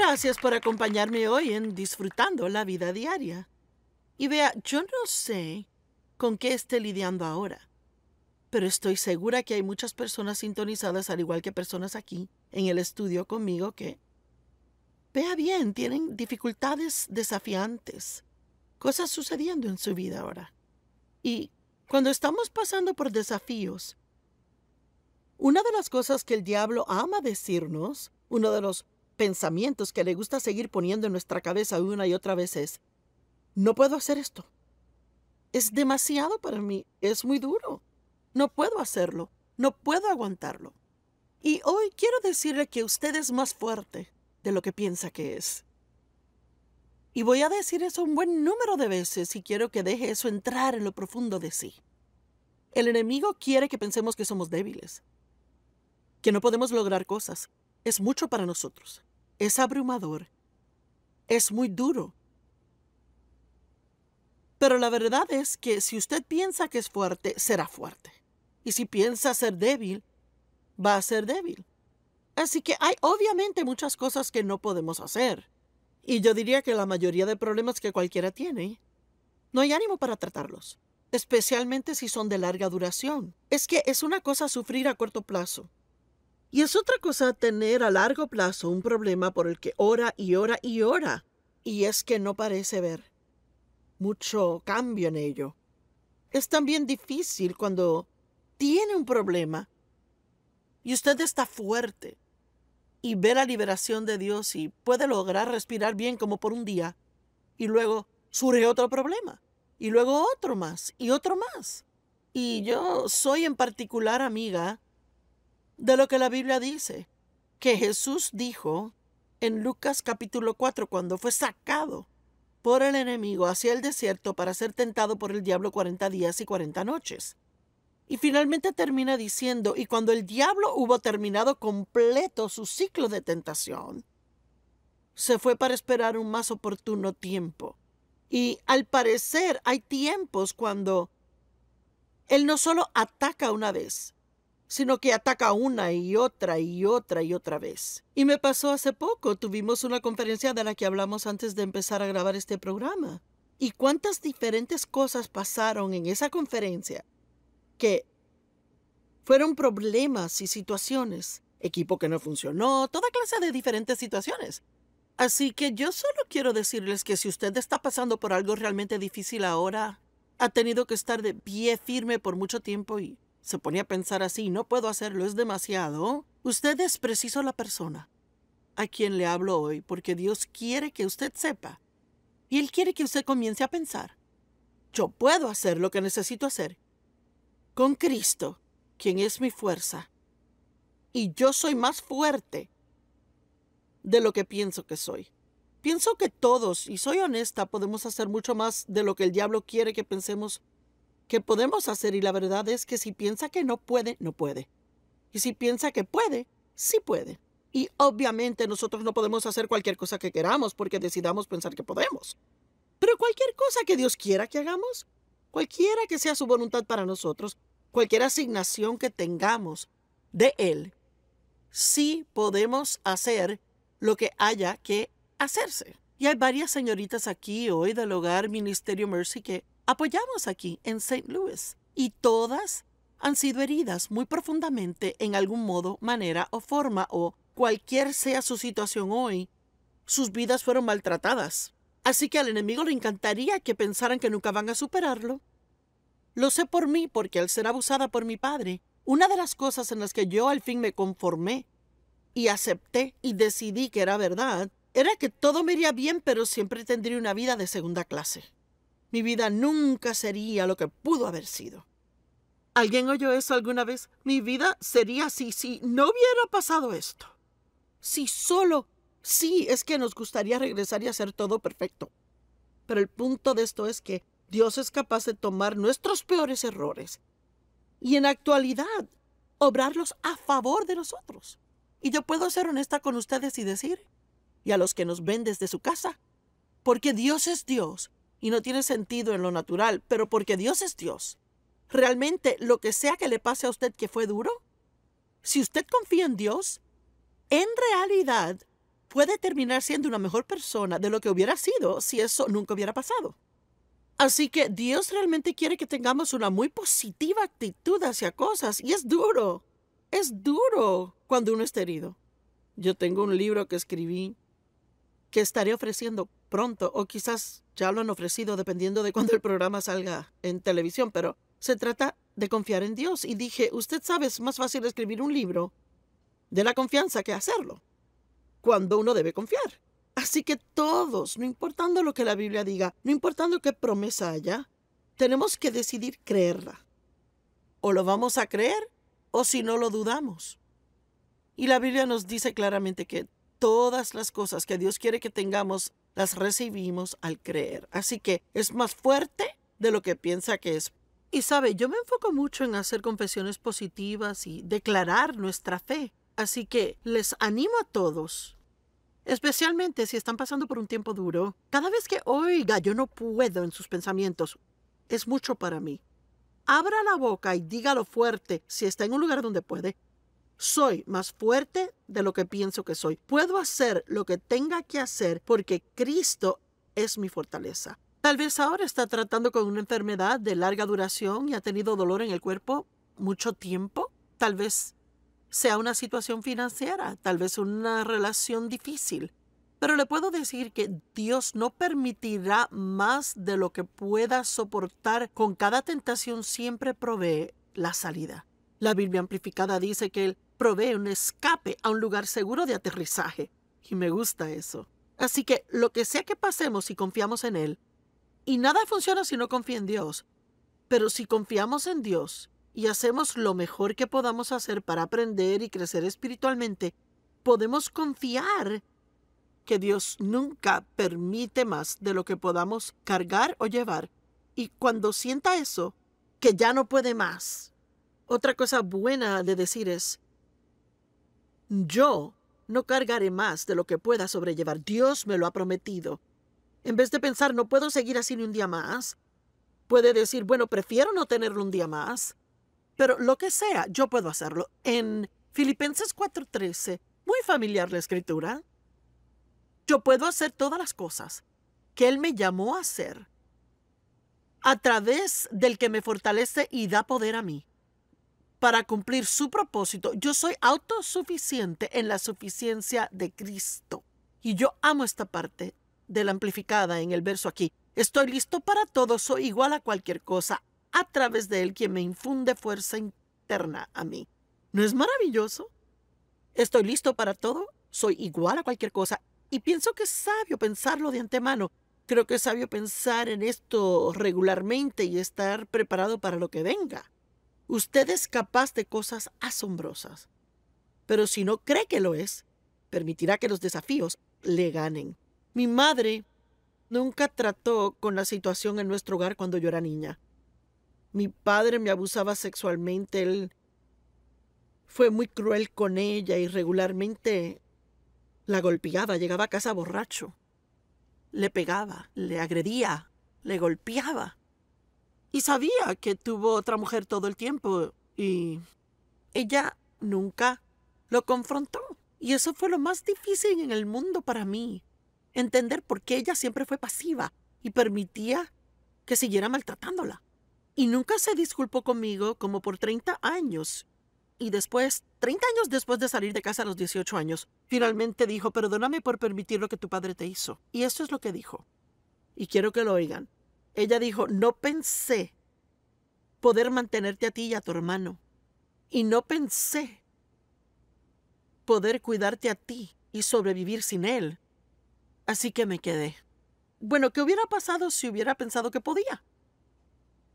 Gracias por acompañarme hoy en Disfrutando la Vida Diaria. Y vea, yo no sé con qué esté lidiando ahora, pero estoy segura que hay muchas personas sintonizadas, al igual que personas aquí en el estudio conmigo, que, vea bien, tienen dificultades desafiantes, cosas sucediendo en su vida ahora. Y cuando estamos pasando por desafíos, una de las cosas que el diablo ama decirnos, uno de los pensamientos que le gusta seguir poniendo en nuestra cabeza una y otra vez es, no puedo hacer esto. Es demasiado para mí, es muy duro. No puedo hacerlo, no puedo aguantarlo. Y hoy quiero decirle que usted es más fuerte de lo que piensa que es. Y voy a decir eso un buen número de veces y quiero que deje eso entrar en lo profundo de sí. El enemigo quiere que pensemos que somos débiles, que no podemos lograr cosas. Es mucho para nosotros es abrumador, es muy duro. Pero la verdad es que si usted piensa que es fuerte, será fuerte. Y si piensa ser débil, va a ser débil. Así que hay obviamente muchas cosas que no podemos hacer. Y yo diría que la mayoría de problemas que cualquiera tiene, no hay ánimo para tratarlos, especialmente si son de larga duración. Es que es una cosa sufrir a corto plazo y es otra cosa tener a largo plazo un problema por el que ora y ora y ora, y es que no parece ver mucho cambio en ello. Es también difícil cuando tiene un problema y usted está fuerte y ve la liberación de Dios y puede lograr respirar bien como por un día y luego surge otro problema y luego otro más y otro más. Y yo soy en particular amiga de lo que la Biblia dice, que Jesús dijo en Lucas capítulo 4 cuando fue sacado por el enemigo hacia el desierto para ser tentado por el diablo 40 días y 40 noches. Y finalmente termina diciendo, y cuando el diablo hubo terminado completo su ciclo de tentación, se fue para esperar un más oportuno tiempo. Y al parecer hay tiempos cuando Él no solo ataca una vez, sino que ataca una y otra y otra y otra vez. Y me pasó hace poco, tuvimos una conferencia de la que hablamos antes de empezar a grabar este programa. Y cuántas diferentes cosas pasaron en esa conferencia que fueron problemas y situaciones, equipo que no funcionó, toda clase de diferentes situaciones. Así que yo solo quiero decirles que si usted está pasando por algo realmente difícil ahora, ha tenido que estar de pie firme por mucho tiempo y se ponía a pensar así, no puedo hacerlo, es demasiado, usted es preciso la persona a quien le hablo hoy porque Dios quiere que usted sepa y Él quiere que usted comience a pensar. Yo puedo hacer lo que necesito hacer con Cristo, quien es mi fuerza. Y yo soy más fuerte de lo que pienso que soy. Pienso que todos, y soy honesta, podemos hacer mucho más de lo que el diablo quiere que pensemos que podemos hacer y la verdad es que si piensa que no puede, no puede. Y si piensa que puede, sí puede. Y obviamente nosotros no podemos hacer cualquier cosa que queramos porque decidamos pensar que podemos. Pero cualquier cosa que Dios quiera que hagamos, cualquiera que sea su voluntad para nosotros, cualquier asignación que tengamos de Él, sí podemos hacer lo que haya que hacerse. Y hay varias señoritas aquí hoy del hogar Ministerio Mercy que apoyamos aquí en St. Louis y todas han sido heridas muy profundamente en algún modo, manera o forma o cualquier sea su situación hoy, sus vidas fueron maltratadas. Así que al enemigo le encantaría que pensaran que nunca van a superarlo. Lo sé por mí porque al ser abusada por mi padre, una de las cosas en las que yo al fin me conformé y acepté y decidí que era verdad, era que todo me iría bien pero siempre tendría una vida de segunda clase. Mi vida nunca sería lo que pudo haber sido. ¿Alguien oyó eso alguna vez? Mi vida sería así si no hubiera pasado esto. Si solo... Sí, es que nos gustaría regresar y hacer todo perfecto. Pero el punto de esto es que Dios es capaz de tomar nuestros peores errores y en actualidad obrarlos a favor de nosotros. Y yo puedo ser honesta con ustedes y decir, y a los que nos ven desde su casa, porque Dios es Dios y no tiene sentido en lo natural, pero porque Dios es Dios. Realmente, lo que sea que le pase a usted que fue duro, si usted confía en Dios, en realidad puede terminar siendo una mejor persona de lo que hubiera sido si eso nunca hubiera pasado. Así que Dios realmente quiere que tengamos una muy positiva actitud hacia cosas y es duro. Es duro cuando uno está herido. Yo tengo un libro que escribí que estaré ofreciendo pronto, o quizás ya lo han ofrecido dependiendo de cuando el programa salga en televisión, pero se trata de confiar en Dios. Y dije, usted sabe, es más fácil escribir un libro de la confianza que hacerlo, cuando uno debe confiar. Así que todos, no importando lo que la Biblia diga, no importando qué promesa haya, tenemos que decidir creerla. O lo vamos a creer, o si no lo dudamos. Y la Biblia nos dice claramente que todas las cosas que Dios quiere que tengamos, las recibimos al creer. Así que es más fuerte de lo que piensa que es. Y sabe, yo me enfoco mucho en hacer confesiones positivas y declarar nuestra fe. Así que les animo a todos, especialmente si están pasando por un tiempo duro, cada vez que oiga yo no puedo en sus pensamientos, es mucho para mí. Abra la boca y dígalo fuerte si está en un lugar donde puede soy más fuerte de lo que pienso que soy. Puedo hacer lo que tenga que hacer porque Cristo es mi fortaleza. Tal vez ahora está tratando con una enfermedad de larga duración y ha tenido dolor en el cuerpo mucho tiempo. Tal vez sea una situación financiera, tal vez una relación difícil. Pero le puedo decir que Dios no permitirá más de lo que pueda soportar. Con cada tentación siempre provee la salida. La Biblia amplificada dice que Él provee un escape a un lugar seguro de aterrizaje. Y me gusta eso. Así que lo que sea que pasemos y confiamos en Él, y nada funciona si no confía en Dios, pero si confiamos en Dios y hacemos lo mejor que podamos hacer para aprender y crecer espiritualmente, podemos confiar que Dios nunca permite más de lo que podamos cargar o llevar. Y cuando sienta eso, que ya no puede más. Otra cosa buena de decir es, yo no cargaré más de lo que pueda sobrellevar. Dios me lo ha prometido. En vez de pensar, no puedo seguir así ni un día más, puede decir, bueno, prefiero no tenerlo un día más. Pero lo que sea, yo puedo hacerlo. En Filipenses 4:13, muy familiar la escritura. Yo puedo hacer todas las cosas que Él me llamó a hacer a través del que me fortalece y da poder a mí para cumplir su propósito. Yo soy autosuficiente en la suficiencia de Cristo. Y yo amo esta parte de la amplificada en el verso aquí. Estoy listo para todo, soy igual a cualquier cosa, a través de Él quien me infunde fuerza interna a mí. ¿No es maravilloso? Estoy listo para todo, soy igual a cualquier cosa, y pienso que es sabio pensarlo de antemano. Creo que es sabio pensar en esto regularmente y estar preparado para lo que venga. Usted es capaz de cosas asombrosas. Pero si no cree que lo es, permitirá que los desafíos le ganen. Mi madre nunca trató con la situación en nuestro hogar cuando yo era niña. Mi padre me abusaba sexualmente, él fue muy cruel con ella y regularmente la golpeaba, llegaba a casa borracho, le pegaba, le agredía, le golpeaba. Y sabía que tuvo otra mujer todo el tiempo y ella nunca lo confrontó. Y eso fue lo más difícil en el mundo para mí. Entender por qué ella siempre fue pasiva y permitía que siguiera maltratándola. Y nunca se disculpó conmigo como por 30 años. Y después, 30 años después de salir de casa a los 18 años, finalmente dijo, perdóname por permitir lo que tu padre te hizo. Y eso es lo que dijo. Y quiero que lo oigan. Ella dijo, no pensé poder mantenerte a ti y a tu hermano. Y no pensé poder cuidarte a ti y sobrevivir sin él. Así que me quedé. Bueno, ¿qué hubiera pasado si hubiera pensado que podía?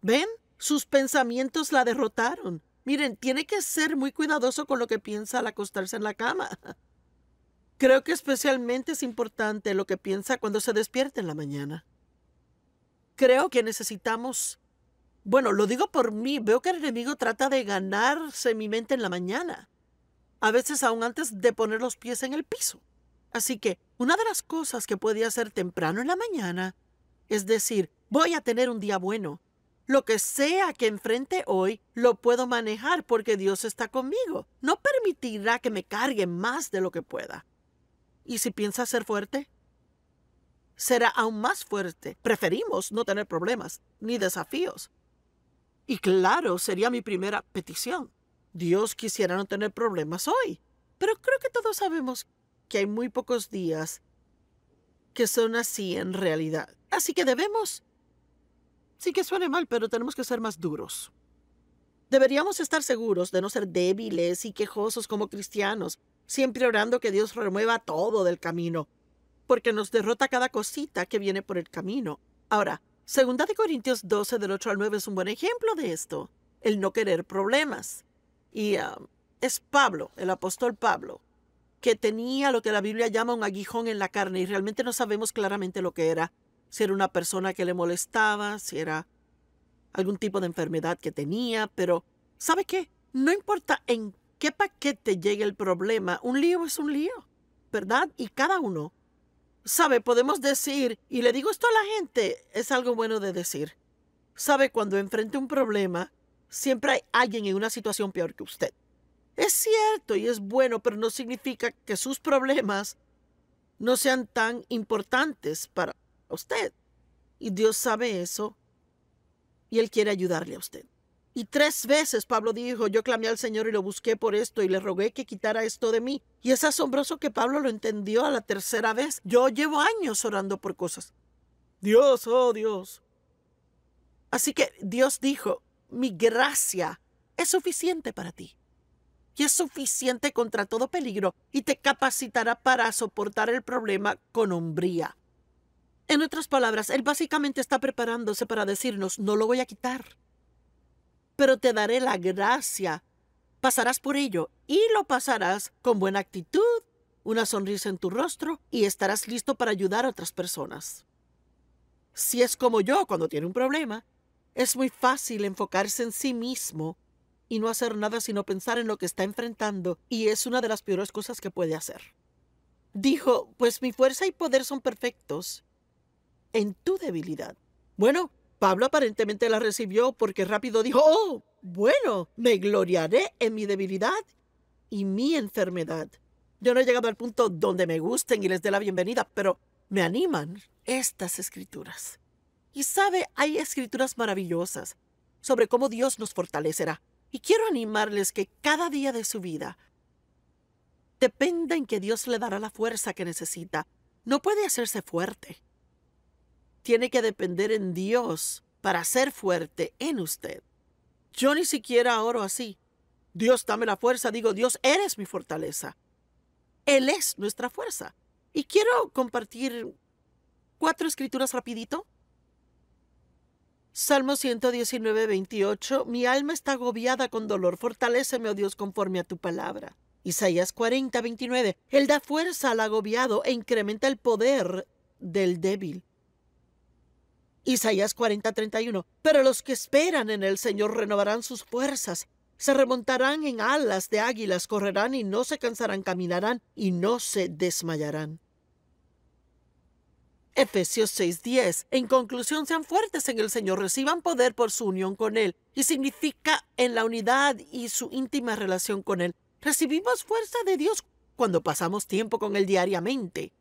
¿Ven? Sus pensamientos la derrotaron. Miren, tiene que ser muy cuidadoso con lo que piensa al acostarse en la cama. Creo que especialmente es importante lo que piensa cuando se despierta en la mañana creo que necesitamos, bueno, lo digo por mí, veo que el enemigo trata de ganarse mi mente en la mañana, a veces aún antes de poner los pies en el piso. Así que una de las cosas que podía hacer temprano en la mañana es decir, voy a tener un día bueno. Lo que sea que enfrente hoy, lo puedo manejar porque Dios está conmigo. No permitirá que me cargue más de lo que pueda. Y si piensas ser fuerte, será aún más fuerte. Preferimos no tener problemas ni desafíos. Y claro, sería mi primera petición. Dios quisiera no tener problemas hoy. Pero creo que todos sabemos que hay muy pocos días que son así en realidad. Así que debemos... Sí que suene mal, pero tenemos que ser más duros. Deberíamos estar seguros de no ser débiles y quejosos como cristianos, siempre orando que Dios remueva todo del camino, porque nos derrota cada cosita que viene por el camino. Ahora, 2 de Corintios 12 del 8 al 9 es un buen ejemplo de esto, el no querer problemas. Y ah, es Pablo, el apóstol Pablo, que tenía lo que la Biblia llama un aguijón en la carne y realmente no sabemos claramente lo que era, si era una persona que le molestaba, si era algún tipo de enfermedad que tenía, pero ¿sabe qué? No importa en qué paquete llegue el problema, un lío es un lío, ¿verdad? Y cada uno Sabe, podemos decir, y le digo esto a la gente, es algo bueno de decir. Sabe, cuando enfrente un problema, siempre hay alguien en una situación peor que usted. Es cierto y es bueno, pero no significa que sus problemas no sean tan importantes para usted. Y Dios sabe eso y Él quiere ayudarle a usted. Y tres veces Pablo dijo, yo clamé al Señor y lo busqué por esto y le rogué que quitara esto de mí. Y es asombroso que Pablo lo entendió a la tercera vez. Yo llevo años orando por cosas. Dios, oh Dios. Así que Dios dijo, mi gracia es suficiente para ti. Y es suficiente contra todo peligro y te capacitará para soportar el problema con hombría. En otras palabras, Él básicamente está preparándose para decirnos, no lo voy a quitar pero te daré la gracia. Pasarás por ello y lo pasarás con buena actitud, una sonrisa en tu rostro y estarás listo para ayudar a otras personas. Si es como yo cuando tiene un problema, es muy fácil enfocarse en sí mismo y no hacer nada sino pensar en lo que está enfrentando y es una de las peores cosas que puede hacer. Dijo, pues mi fuerza y poder son perfectos en tu debilidad. Bueno, Pablo aparentemente la recibió porque rápido dijo, oh, bueno, me gloriaré en mi debilidad y mi enfermedad. Yo no he llegado al punto donde me gusten y les dé la bienvenida, pero me animan estas escrituras. Y sabe, hay escrituras maravillosas sobre cómo Dios nos fortalecerá. Y quiero animarles que cada día de su vida dependa en que Dios le dará la fuerza que necesita. No puede hacerse fuerte tiene que depender en Dios para ser fuerte en usted. Yo ni siquiera oro así. Dios, dame la fuerza. Digo, Dios, eres mi fortaleza. Él es nuestra fuerza. Y quiero compartir cuatro escrituras rapidito. Salmo 119, 28. Mi alma está agobiada con dolor. Fortaléceme, oh Dios, conforme a tu palabra. Isaías 40, 29. Él da fuerza al agobiado e incrementa el poder del débil. Isaías 40:31. Pero los que esperan en el Señor renovarán sus fuerzas, se remontarán en alas de águilas, correrán y no se cansarán, caminarán y no se desmayarán. Efesios 6:10. En conclusión, sean fuertes en el Señor, reciban poder por su unión con Él, y significa en la unidad y su íntima relación con Él. Recibimos fuerza de Dios cuando pasamos tiempo con Él diariamente.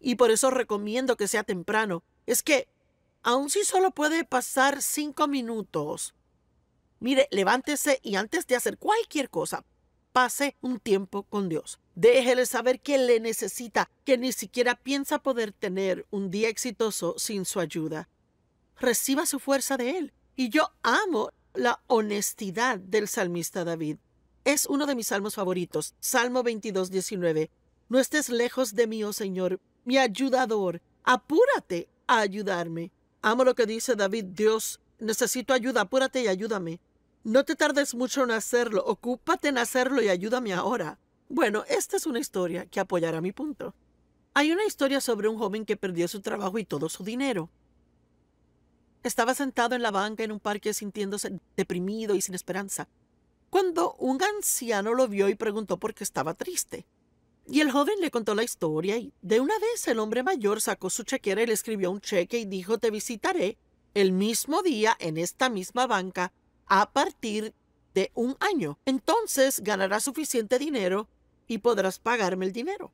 Y por eso recomiendo que sea temprano. Es que aun si solo puede pasar cinco minutos, mire, levántese y antes de hacer cualquier cosa, pase un tiempo con Dios. Déjele saber que le necesita, que ni siquiera piensa poder tener un día exitoso sin su ayuda. Reciba su fuerza de Él. Y yo amo la honestidad del salmista David. Es uno de mis salmos favoritos, Salmo 22, 19. No estés lejos de mí, oh Señor, mi ayudador. Apúrate a ayudarme. Amo lo que dice David, Dios, necesito ayuda, apúrate y ayúdame. No te tardes mucho en hacerlo, ocúpate en hacerlo y ayúdame ahora. Bueno, esta es una historia que apoyará mi punto. Hay una historia sobre un joven que perdió su trabajo y todo su dinero. Estaba sentado en la banca en un parque sintiéndose deprimido y sin esperanza, cuando un anciano lo vio y preguntó por qué estaba triste. Y el joven le contó la historia y de una vez el hombre mayor sacó su chequera y le escribió un cheque y dijo, te visitaré el mismo día en esta misma banca a partir de un año. Entonces ganarás suficiente dinero y podrás pagarme el dinero.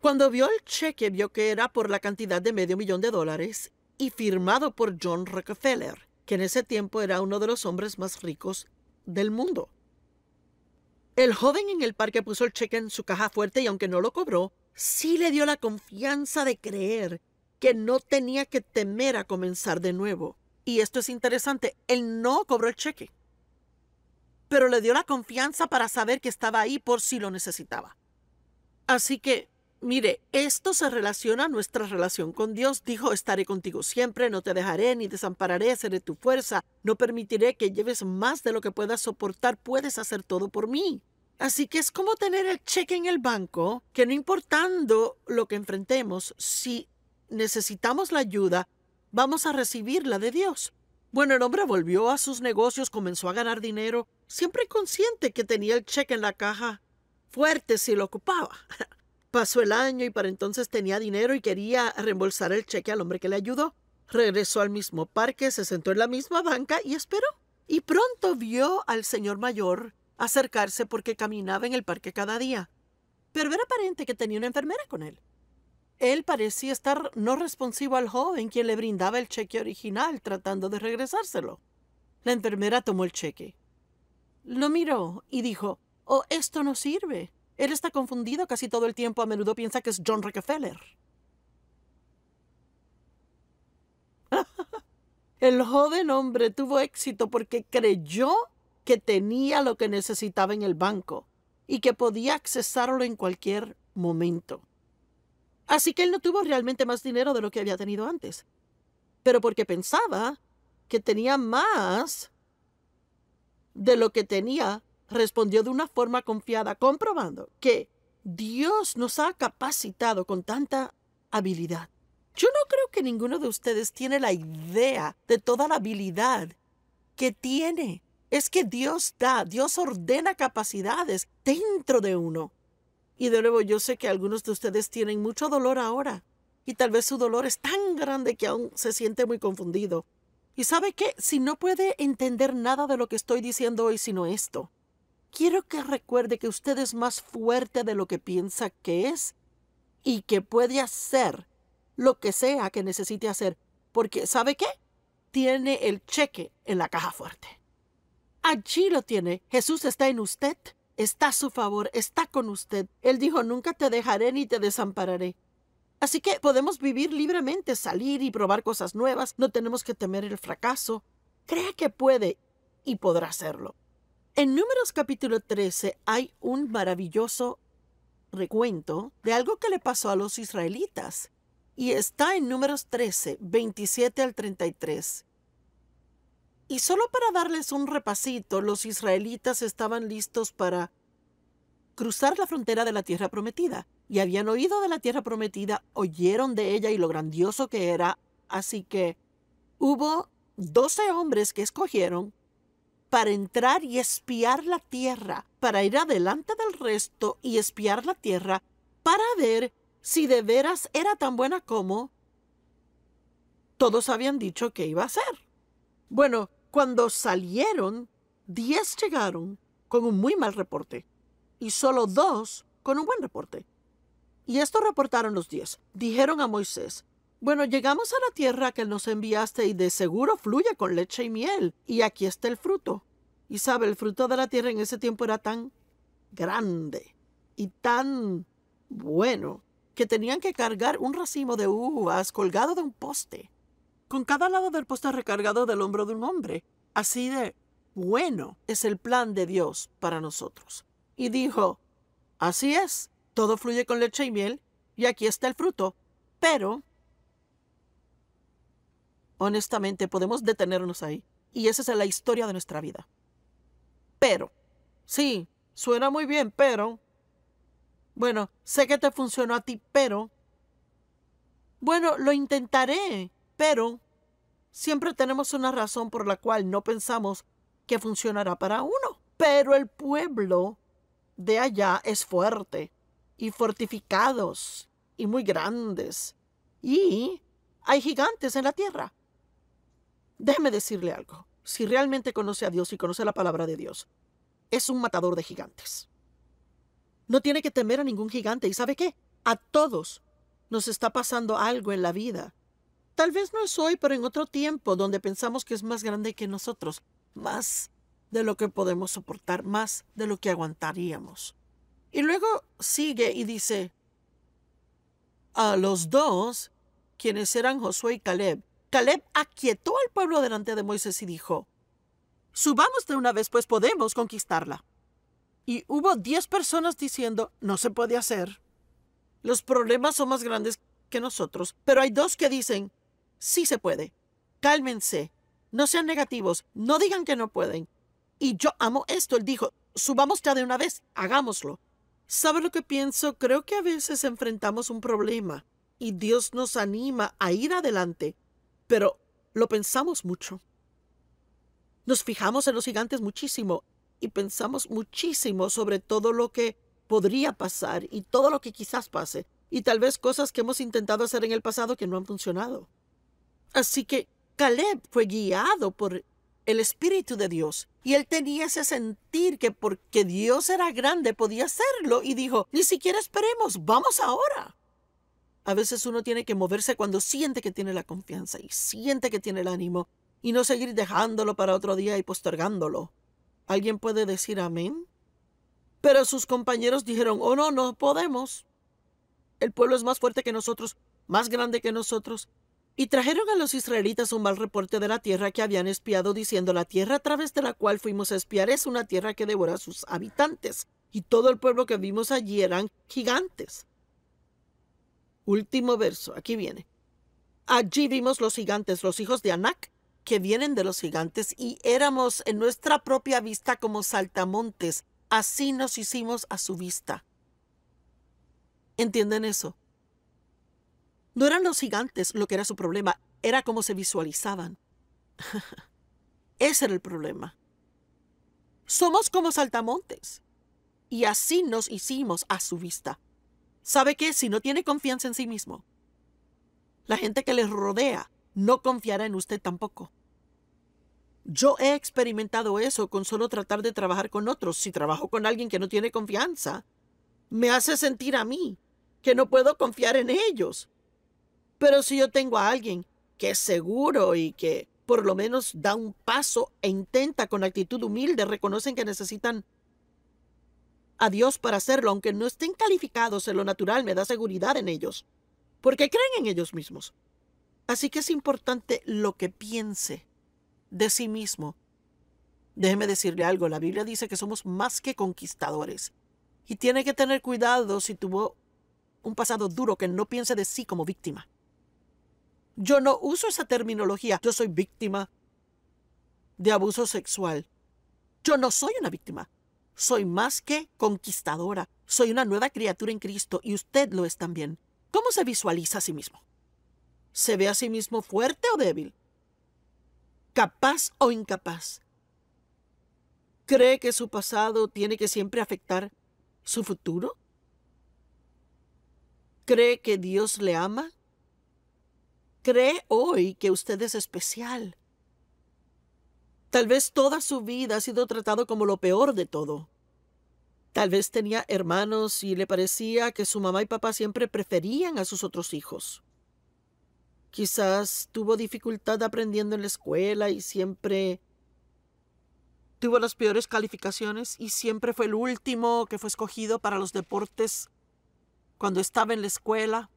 Cuando vio el cheque, vio que era por la cantidad de medio millón de dólares y firmado por John Rockefeller, que en ese tiempo era uno de los hombres más ricos del mundo. El joven en el parque puso el cheque en su caja fuerte y aunque no lo cobró, sí le dio la confianza de creer que no tenía que temer a comenzar de nuevo. Y esto es interesante, él no cobró el cheque, pero le dio la confianza para saber que estaba ahí por si lo necesitaba. Así que Mire, esto se relaciona a nuestra relación con Dios. Dijo, estaré contigo siempre, no te dejaré ni desampararé, seré tu fuerza, no permitiré que lleves más de lo que puedas soportar, puedes hacer todo por mí. Así que es como tener el cheque en el banco, que no importando lo que enfrentemos, si necesitamos la ayuda, vamos a recibirla de Dios. Bueno, el hombre volvió a sus negocios, comenzó a ganar dinero, siempre consciente que tenía el cheque en la caja fuerte si lo ocupaba. Pasó el año y para entonces tenía dinero y quería reembolsar el cheque al hombre que le ayudó. Regresó al mismo parque, se sentó en la misma banca y esperó. Y pronto vio al señor mayor acercarse porque caminaba en el parque cada día. Pero era aparente que tenía una enfermera con él. Él parecía estar no responsivo al joven quien le brindaba el cheque original tratando de regresárselo. La enfermera tomó el cheque. Lo miró y dijo, Oh, esto no sirve. Él está confundido casi todo el tiempo, a menudo piensa que es John Rockefeller. El joven hombre tuvo éxito porque creyó que tenía lo que necesitaba en el banco y que podía accesarlo en cualquier momento. Así que él no tuvo realmente más dinero de lo que había tenido antes, pero porque pensaba que tenía más de lo que tenía respondió de una forma confiada, comprobando que Dios nos ha capacitado con tanta habilidad. Yo no creo que ninguno de ustedes tiene la idea de toda la habilidad que tiene. Es que Dios da, Dios ordena capacidades dentro de uno. Y de nuevo yo sé que algunos de ustedes tienen mucho dolor ahora. Y tal vez su dolor es tan grande que aún se siente muy confundido. Y sabe que si no puede entender nada de lo que estoy diciendo hoy sino esto, quiero que recuerde que usted es más fuerte de lo que piensa que es y que puede hacer lo que sea que necesite hacer, porque ¿sabe qué? Tiene el cheque en la caja fuerte. Allí lo tiene. Jesús está en usted, está a su favor, está con usted. Él dijo, nunca te dejaré ni te desampararé. Así que podemos vivir libremente, salir y probar cosas nuevas, no tenemos que temer el fracaso. Crea que puede y podrá hacerlo. En Números capítulo 13 hay un maravilloso recuento de algo que le pasó a los israelitas y está en Números 13, 27 al 33. Y solo para darles un repasito, los israelitas estaban listos para cruzar la frontera de la tierra prometida y habían oído de la tierra prometida, oyeron de ella y lo grandioso que era, así que hubo 12 hombres que escogieron para entrar y espiar la tierra, para ir adelante del resto y espiar la tierra, para ver si de veras era tan buena como todos habían dicho que iba a ser. Bueno, cuando salieron, diez llegaron con un muy mal reporte y solo dos con un buen reporte. Y esto reportaron los diez. Dijeron a Moisés, bueno, llegamos a la tierra que nos enviaste y de seguro fluye con leche y miel, y aquí está el fruto. Y sabe, el fruto de la tierra en ese tiempo era tan grande y tan bueno que tenían que cargar un racimo de uvas colgado de un poste, con cada lado del poste recargado del hombro de un hombre. Así de bueno es el plan de Dios para nosotros. Y dijo, así es, todo fluye con leche y miel, y aquí está el fruto, pero Honestamente, podemos detenernos ahí. Y esa es la historia de nuestra vida. Pero, sí, suena muy bien, pero... Bueno, sé que te funcionó a ti, pero... Bueno, lo intentaré, pero... Siempre tenemos una razón por la cual no pensamos que funcionará para uno. Pero el pueblo de allá es fuerte y fortificados y muy grandes. Y hay gigantes en la tierra. Déjeme decirle algo. Si realmente conoce a Dios y conoce la palabra de Dios, es un matador de gigantes. No tiene que temer a ningún gigante. ¿Y sabe qué? A todos nos está pasando algo en la vida. Tal vez no es hoy, pero en otro tiempo donde pensamos que es más grande que nosotros, más de lo que podemos soportar, más de lo que aguantaríamos. Y luego sigue y dice, a los dos, quienes eran Josué y Caleb, Caleb aquietó al pueblo delante de Moisés y dijo, Subamos de una vez, pues podemos conquistarla. Y hubo diez personas diciendo, no se puede hacer. Los problemas son más grandes que nosotros, pero hay dos que dicen, sí se puede. Cálmense, no sean negativos, no digan que no pueden. Y yo amo esto, él dijo, subamos ya de una vez, hagámoslo. ¿Sabe lo que pienso? Creo que a veces enfrentamos un problema y Dios nos anima a ir adelante pero lo pensamos mucho. Nos fijamos en los gigantes muchísimo y pensamos muchísimo sobre todo lo que podría pasar y todo lo que quizás pase y tal vez cosas que hemos intentado hacer en el pasado que no han funcionado. Así que Caleb fue guiado por el Espíritu de Dios y él tenía ese sentir que porque Dios era grande podía hacerlo y dijo, ni siquiera esperemos, vamos ahora. A veces uno tiene que moverse cuando siente que tiene la confianza y siente que tiene el ánimo y no seguir dejándolo para otro día y postergándolo. ¿Alguien puede decir amén? Pero sus compañeros dijeron, oh no, no podemos. El pueblo es más fuerte que nosotros, más grande que nosotros. Y trajeron a los israelitas un mal reporte de la tierra que habían espiado, diciendo, la tierra a través de la cual fuimos a espiar es una tierra que devora a sus habitantes, y todo el pueblo que vimos allí eran gigantes. Último verso, aquí viene. Allí vimos los gigantes, los hijos de Anac, que vienen de los gigantes, y éramos en nuestra propia vista como saltamontes. Así nos hicimos a su vista. ¿Entienden eso? No eran los gigantes lo que era su problema, era cómo se visualizaban. Ese era el problema. Somos como saltamontes, y así nos hicimos a su vista. ¿Sabe que Si no tiene confianza en sí mismo, la gente que les rodea no confiará en usted tampoco. Yo he experimentado eso con solo tratar de trabajar con otros. Si trabajo con alguien que no tiene confianza, me hace sentir a mí que no puedo confiar en ellos. Pero si yo tengo a alguien que es seguro y que por lo menos da un paso e intenta con actitud humilde, reconocen que necesitan a Dios para hacerlo, aunque no estén calificados en lo natural, me da seguridad en ellos, porque creen en ellos mismos. Así que es importante lo que piense de sí mismo. Déjeme decirle algo, la Biblia dice que somos más que conquistadores. Y tiene que tener cuidado si tuvo un pasado duro que no piense de sí como víctima. Yo no uso esa terminología. Yo soy víctima de abuso sexual. Yo no soy una víctima soy más que conquistadora, soy una nueva criatura en Cristo y usted lo es también. ¿Cómo se visualiza a sí mismo? ¿Se ve a sí mismo fuerte o débil? ¿Capaz o incapaz? ¿Cree que su pasado tiene que siempre afectar su futuro? ¿Cree que Dios le ama? ¿Cree hoy que usted es especial? Tal vez toda su vida ha sido tratado como lo peor de todo. Tal vez tenía hermanos y le parecía que su mamá y papá siempre preferían a sus otros hijos. Quizás tuvo dificultad aprendiendo en la escuela y siempre tuvo las peores calificaciones y siempre fue el último que fue escogido para los deportes cuando estaba en la escuela.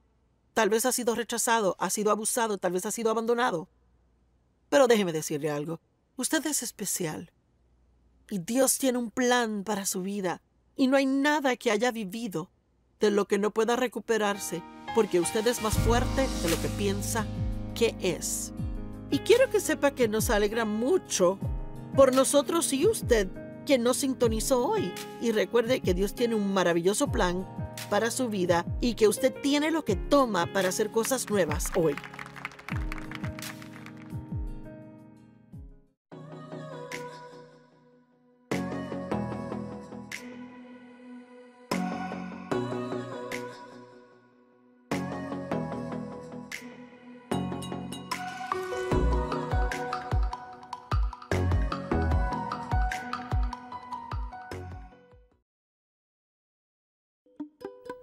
Tal vez ha sido rechazado, ha sido abusado, tal vez ha sido abandonado. Pero déjeme decirle algo. Usted es especial. Y Dios tiene un plan para su vida. Y no hay nada que haya vivido de lo que no pueda recuperarse, porque usted es más fuerte de lo que piensa que es. Y quiero que sepa que nos alegra mucho por nosotros y usted que nos sintonizó hoy. Y recuerde que Dios tiene un maravilloso plan para su vida y que usted tiene lo que toma para hacer cosas nuevas hoy.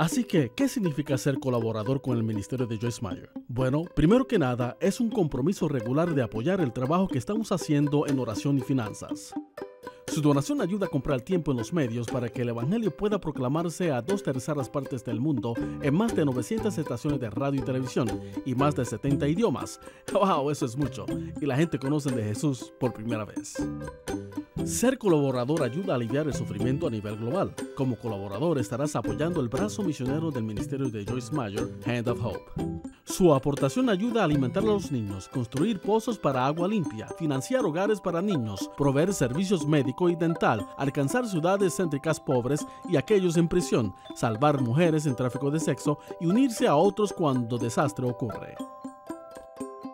Así que, ¿qué significa ser colaborador con el ministerio de Joyce Meyer? Bueno, primero que nada, es un compromiso regular de apoyar el trabajo que estamos haciendo en oración y finanzas. Su donación ayuda a comprar tiempo en los medios para que el Evangelio pueda proclamarse a dos terceras partes del mundo en más de 900 estaciones de radio y televisión y más de 70 idiomas. ¡Wow! Eso es mucho. Y la gente conoce de Jesús por primera vez. Ser colaborador ayuda a aliviar el sufrimiento a nivel global. Como colaborador estarás apoyando el brazo misionero del ministerio de Joyce Meyer, Hand of Hope. Su aportación ayuda a alimentar a los niños, construir pozos para agua limpia, financiar hogares para niños, proveer servicios médico y dental, alcanzar ciudades céntricas pobres y aquellos en prisión, salvar mujeres en tráfico de sexo y unirse a otros cuando desastre ocurre.